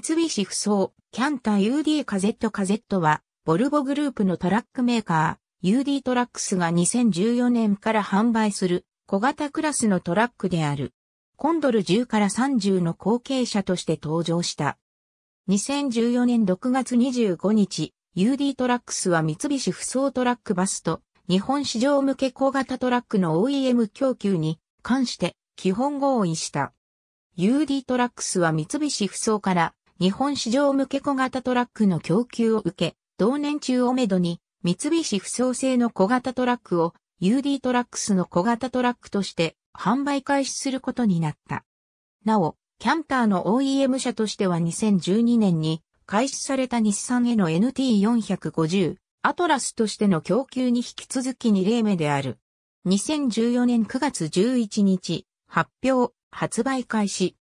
三菱不装、キャンタ UD カゼットカゼットは、ボルボグループのトラックメーカー、UD トラックスが2014年から販売する小型クラスのトラックである。コンドル10から30の後継者として登場した。2014年6月25日、UD トラックスは三菱不装トラックバスと日本市場向け小型トラックの OEM 供給に関して基本合意した。UD トラックスは三菱不装から日本市場向け小型トラックの供給を受け、同年中をめどに、三菱不創製の小型トラックを UD トラックスの小型トラックとして販売開始することになった。なお、キャンターの OEM 社としては2012年に開始された日産への NT450 アトラスとしての供給に引き続き2例目である。2014年9月11日、発表、発売開始。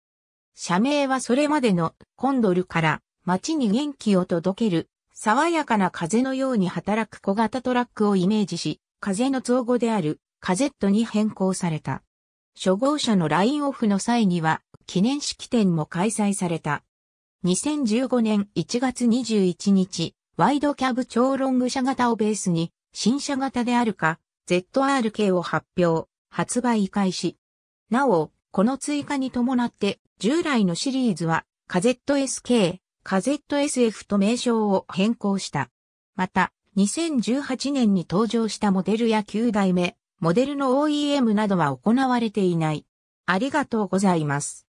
社名はそれまでのコンドルから街に元気を届ける爽やかな風のように働く小型トラックをイメージし、風の造語であるカゼットに変更された。初号車のラインオフの際には記念式典も開催された。2015年1月21日、ワイドキャブ超ロング車型をベースに新車型であるか ZR k を発表、発売開始。なお、この追加に伴って従来のシリーズはカゼット SK、カゼット SF と名称を変更した。また、2018年に登場したモデルや9代目、モデルの OEM などは行われていない。ありがとうございます。